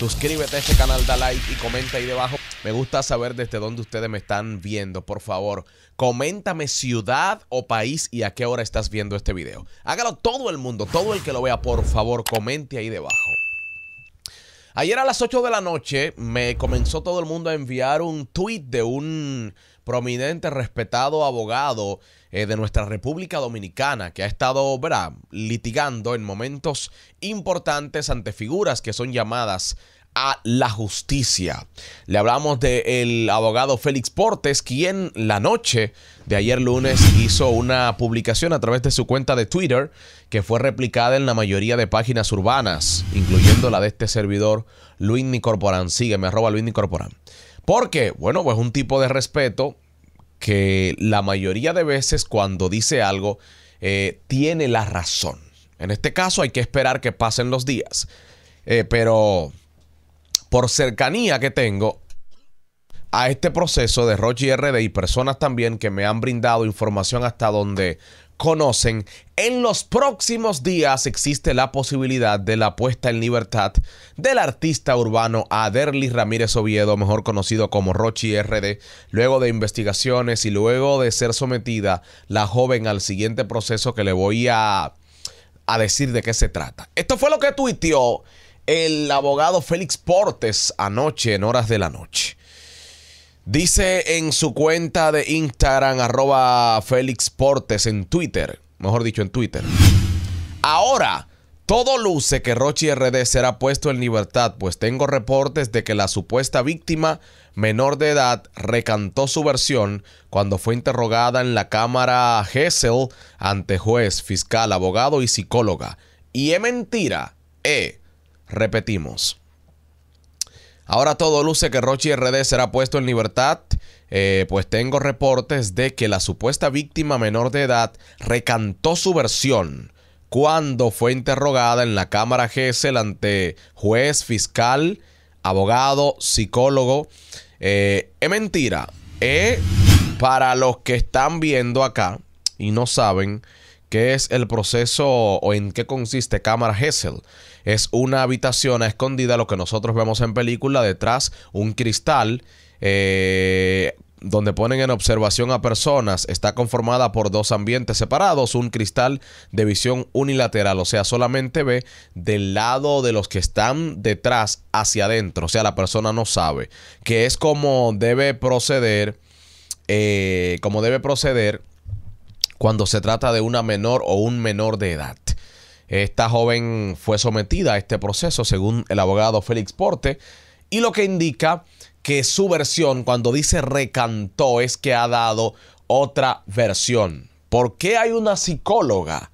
Suscríbete a este canal, da like y comenta ahí debajo. Me gusta saber desde dónde ustedes me están viendo. Por favor, coméntame ciudad o país y a qué hora estás viendo este video. Hágalo todo el mundo, todo el que lo vea, por favor, comente ahí debajo. Ayer a las 8 de la noche me comenzó todo el mundo a enviar un tweet de un prominente, respetado abogado eh, de nuestra República Dominicana, que ha estado ¿verdad? litigando en momentos importantes ante figuras que son llamadas a la justicia. Le hablamos del abogado Félix Portes, quien la noche de ayer lunes hizo una publicación a través de su cuenta de Twitter que fue replicada en la mayoría de páginas urbanas, incluyendo la de este servidor, Luis Nicorporán. Sígueme, arroba Luis Nicorporán. Porque, bueno, pues un tipo de respeto que la mayoría de veces cuando dice algo eh, tiene la razón. En este caso hay que esperar que pasen los días. Eh, pero por cercanía que tengo a este proceso de y RD y personas también que me han brindado información hasta donde conocen. En los próximos días existe la posibilidad de la puesta en libertad del artista urbano Aderly Ramírez Oviedo, mejor conocido como Rochi RD, luego de investigaciones y luego de ser sometida la joven al siguiente proceso que le voy a, a decir de qué se trata. Esto fue lo que tuiteó el abogado Félix Portes anoche en horas de la noche. Dice en su cuenta de Instagram, arroba Félix Portes, en Twitter, mejor dicho, en Twitter. Ahora, todo luce que Rochi RD será puesto en libertad, pues tengo reportes de que la supuesta víctima menor de edad recantó su versión cuando fue interrogada en la cámara Hessel ante juez, fiscal, abogado y psicóloga. Y es mentira. Eh, repetimos. Ahora todo luce que Rochi RD será puesto en libertad, eh, pues tengo reportes de que la supuesta víctima menor de edad recantó su versión cuando fue interrogada en la Cámara Hessel ante juez, fiscal, abogado, psicólogo. Eh, es mentira. ¿eh? para los que están viendo acá y no saben qué es el proceso o en qué consiste Cámara Hessel es una habitación a escondida, lo que nosotros vemos en película, detrás un cristal. Eh, donde ponen en observación a personas, está conformada por dos ambientes separados, un cristal de visión unilateral, o sea, solamente ve del lado de los que están detrás hacia adentro, o sea, la persona no sabe, que es como debe proceder, eh, como debe proceder cuando se trata de una menor o un menor de edad. Esta joven fue sometida a este proceso según el abogado Félix Porte y lo que indica que su versión cuando dice recantó es que ha dado otra versión. ¿Por qué hay una psicóloga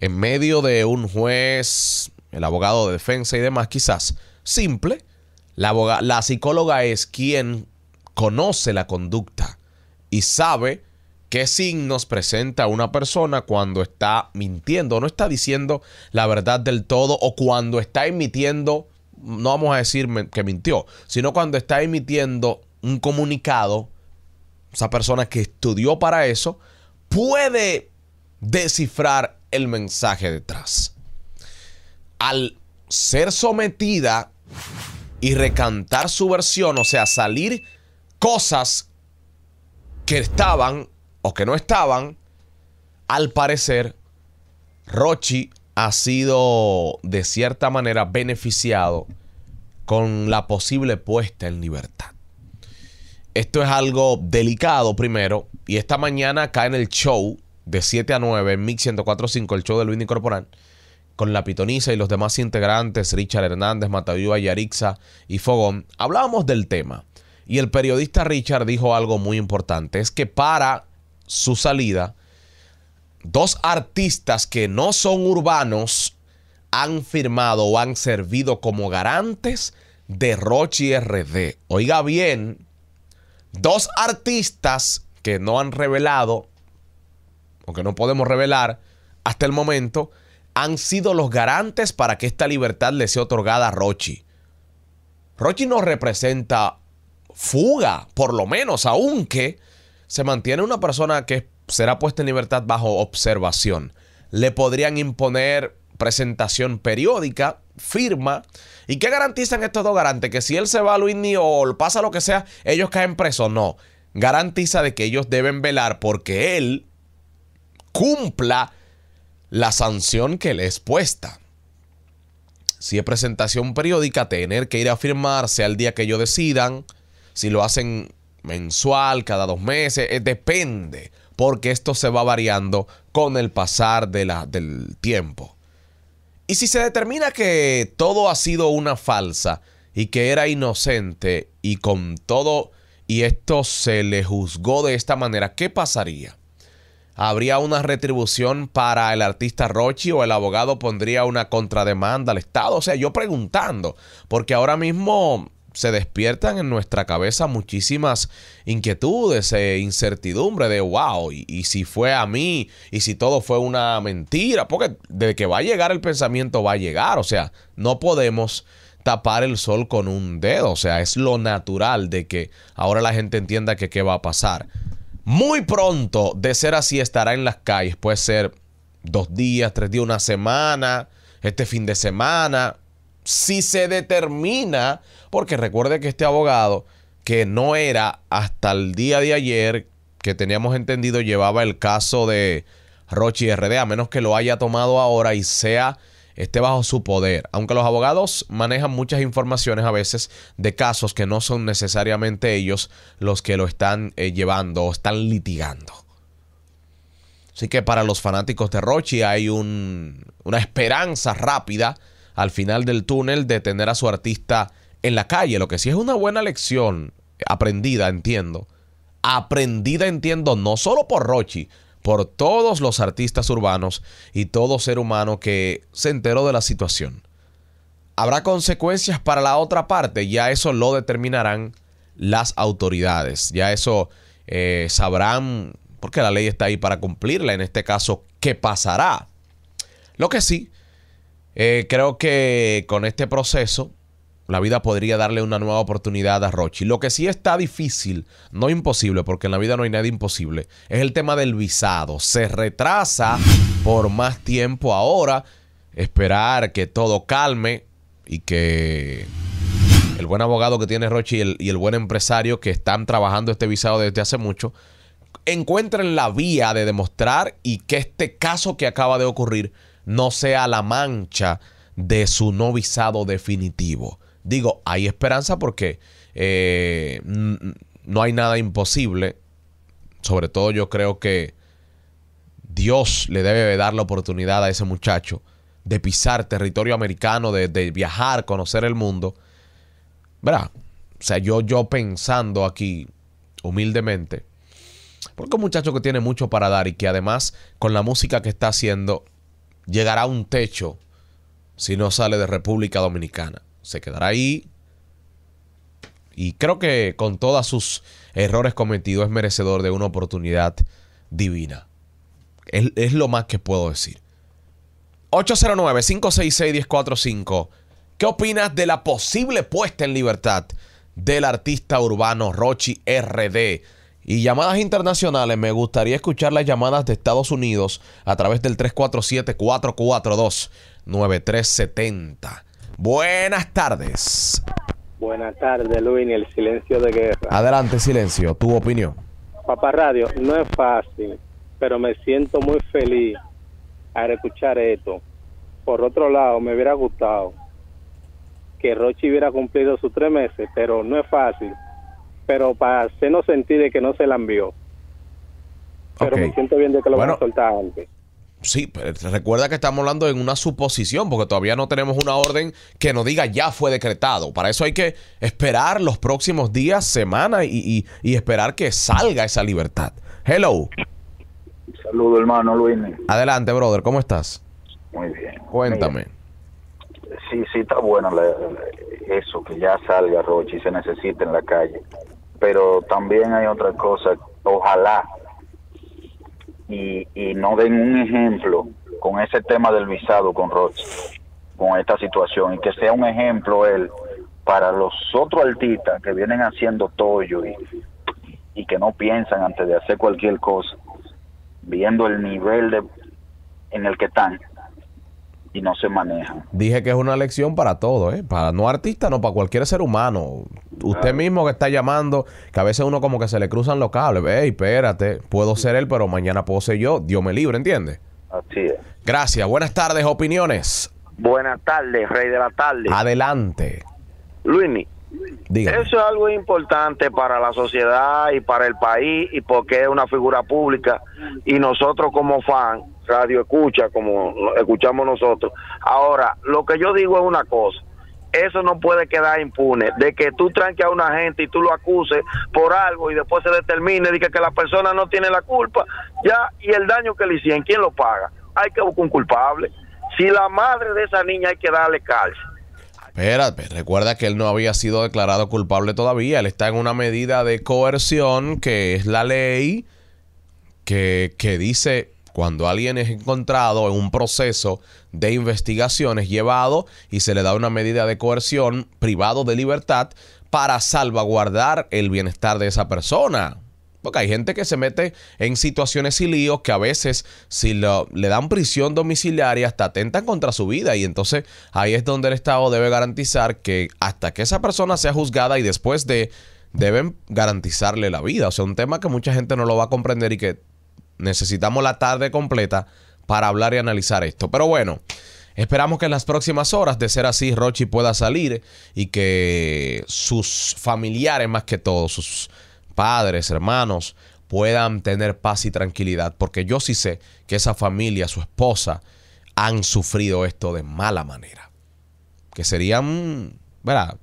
en medio de un juez, el abogado de defensa y demás? Quizás simple. La, la psicóloga es quien conoce la conducta y sabe ¿Qué signos presenta una persona cuando está mintiendo? No está diciendo la verdad del todo o cuando está emitiendo, no vamos a decir que mintió, sino cuando está emitiendo un comunicado, esa persona que estudió para eso, puede descifrar el mensaje detrás. Al ser sometida y recantar su versión, o sea, salir cosas que estaban o que no estaban, al parecer, Rochi ha sido de cierta manera beneficiado con la posible puesta en libertad. Esto es algo delicado primero y esta mañana acá en el show de 7 a 9 en Mix 104.5, el show de Luis Corporal, con la pitonisa y los demás integrantes, Richard Hernández, Matayúa, Yarixa y Fogón, hablábamos del tema. Y el periodista Richard dijo algo muy importante, es que para su salida, dos artistas que no son urbanos han firmado o han servido como garantes de Rochi RD. Oiga bien, dos artistas que no han revelado, o que no podemos revelar hasta el momento, han sido los garantes para que esta libertad le sea otorgada a Rochi. Rochi no representa fuga, por lo menos, aunque se mantiene una persona que será puesta en libertad bajo observación. Le podrían imponer presentación periódica, firma. ¿Y qué garantizan estos dos garantes? Que si él se va a Luisni o pasa lo que sea, ellos caen presos. No. Garantiza de que ellos deben velar porque él cumpla la sanción que le es puesta. Si es presentación periódica, tener que ir a firmarse al día que ellos decidan. Si lo hacen mensual, cada dos meses, eh, depende, porque esto se va variando con el pasar de la, del tiempo. Y si se determina que todo ha sido una falsa y que era inocente y con todo y esto se le juzgó de esta manera, ¿qué pasaría? ¿Habría una retribución para el artista Rochi o el abogado pondría una contrademanda al Estado? O sea, yo preguntando, porque ahora mismo se despiertan en nuestra cabeza muchísimas inquietudes e incertidumbre de wow, y, si fue a mí, y si todo fue una mentira, porque de que va a llegar el pensamiento va a llegar, o sea, no podemos tapar el sol con un dedo, o sea, es lo natural de que ahora la gente entienda que qué va a pasar. Muy pronto, de ser así, estará en las calles, puede ser dos días, tres días, una semana, este fin de semana, si se determina, porque recuerde que este abogado, que no era hasta el día de ayer que teníamos entendido, llevaba el caso de Rochi RD, a menos que lo haya tomado ahora y sea esté bajo su poder. Aunque los abogados manejan muchas informaciones a veces de casos que no son necesariamente ellos los que lo están eh, llevando o están litigando. Así que para los fanáticos de Rochi hay un, una esperanza rápida al final del túnel de tener a su artista en la calle, lo que sí es una buena lección aprendida, entiendo. Aprendida, entiendo, no solo por Rochi, por todos los artistas urbanos y todo ser humano que se enteró de la situación. Habrá consecuencias para la otra parte, ya eso lo determinarán las autoridades, ya eso eh, sabrán, porque la ley está ahí para cumplirla, en este caso, qué pasará. Lo que sí eh, creo que con este proceso la vida podría darle una nueva oportunidad a Rochi. Lo que sí está difícil, no imposible, porque en la vida no hay nada imposible, es el tema del visado. Se retrasa por más tiempo ahora. Esperar que todo calme y que el buen abogado que tiene Rochi y el, y el buen empresario que están trabajando este visado desde hace mucho, encuentren la vía de demostrar y que este caso que acaba de ocurrir no sea la mancha de su no visado definitivo. Digo, hay esperanza porque eh, no hay nada imposible. Sobre todo yo creo que Dios le debe dar la oportunidad a ese muchacho de pisar territorio americano, de, viajar, conocer el mundo. ¿Verdad? O sea, yo, yo pensando aquí, humildemente, porque un muchacho que tiene mucho para dar y que además con la música que está haciendo llegará a un techo si no sale de República Dominicana. Se quedará ahí. Y creo que con todos sus errores cometidos es merecedor de una oportunidad divina. Es, lo más que puedo decir. 809-566-1045. ¿Qué opinas de la posible puesta en libertad del artista urbano Rochi RD? Y llamadas internacionales, me gustaría escuchar las llamadas de Estados Unidos a través del 347-442-9370. Buenas tardes. Buenas tardes, Luis, y el silencio de guerra. Adelante, silencio, tu opinión. Papá Radio, no es fácil, pero me siento muy feliz al escuchar esto. Por otro lado, me hubiera gustado que Rochi hubiera cumplido sus tres meses, pero no es fácil pero para hacernos sentir de que no se la envió. Pero me siento bien de que lo van a soltar antes. Sí, pero recuerda que estamos hablando en una suposición, porque todavía no tenemos una orden que nos diga ya fue decretado. Para eso hay que esperar los próximos días, semanas y, esperar que salga esa libertad. Hello. Saludo, hermano Luis. Adelante, brother, ¿cómo estás? Muy bien. Cuéntame. sí, sí, está bueno eso, que ya salga ...y se necesita en la calle pero también hay otra cosa, ojalá, y, y no den un ejemplo con ese tema del visado con Roche, con esta situación, y que sea un ejemplo él para los otros artistas que vienen haciendo toyo y, y que no piensan antes de hacer cualquier cosa, viendo el nivel de en el que están, y no se maneja. Dije que es una lección para todo ¿eh? para no artista, no para cualquier ser humano. Usted mismo que está llamando, que a veces uno como que se le cruzan los cables. y espérate, puedo ser él, pero mañana puedo ser yo. Dios me libre, entiende Así es. Gracias. Buenas tardes, opiniones. Buenas tardes, rey de la tarde. Adelante. Luini, Eso es algo importante para la sociedad y para el país y porque es una figura pública y nosotros como fan radio escucha como escuchamos nosotros. Ahora, lo que yo digo es una cosa. Eso no puede quedar impune, de que tú tranque a una gente y tú lo acuses por algo y después se determine y que, que la persona no tiene la culpa, ya, y el daño que le hicieron, ¿quién lo paga? Hay que buscar un culpable. Si la madre de esa niña hay que darle cárcel, Espérate, recuerda que él no había sido declarado culpable todavía. Él está en una medida de coerción, que es la ley, que, que dice cuando alguien es encontrado en un proceso de investigaciones llevado y se le da una medida de coerción privado de libertad para salvaguardar el bienestar de esa persona. Porque hay gente que se mete en situaciones y líos que a veces si lo, le dan prisión domiciliaria hasta atentan contra su vida y entonces ahí es donde el Estado debe garantizar que hasta que esa persona sea juzgada y después de deben garantizarle la vida. O sea, un tema que mucha gente no lo va a comprender y que necesitamos la tarde completa para hablar y analizar esto. Pero bueno, esperamos que en las próximas horas, de ser así, Rochi pueda salir y que sus familiares, más que todo, sus padres, hermanos, puedan tener paz y tranquilidad. Porque yo sí sé que esa familia, su esposa, han sufrido esto de mala manera. Que serían, ¿verdad?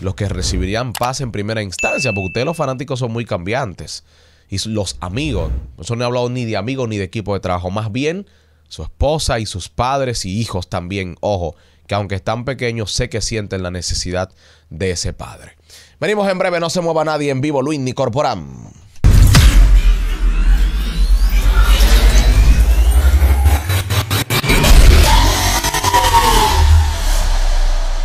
Los que recibirían paz en primera instancia, porque ustedes los fanáticos son muy cambiantes y los amigos. Eso no he hablado ni de amigos ni de equipo de trabajo. Más bien su esposa y sus padres y hijos también. Ojo, que aunque están pequeños, sé que sienten la necesidad de ese padre. Venimos en breve, no se mueva nadie en vivo, Luis ni corporan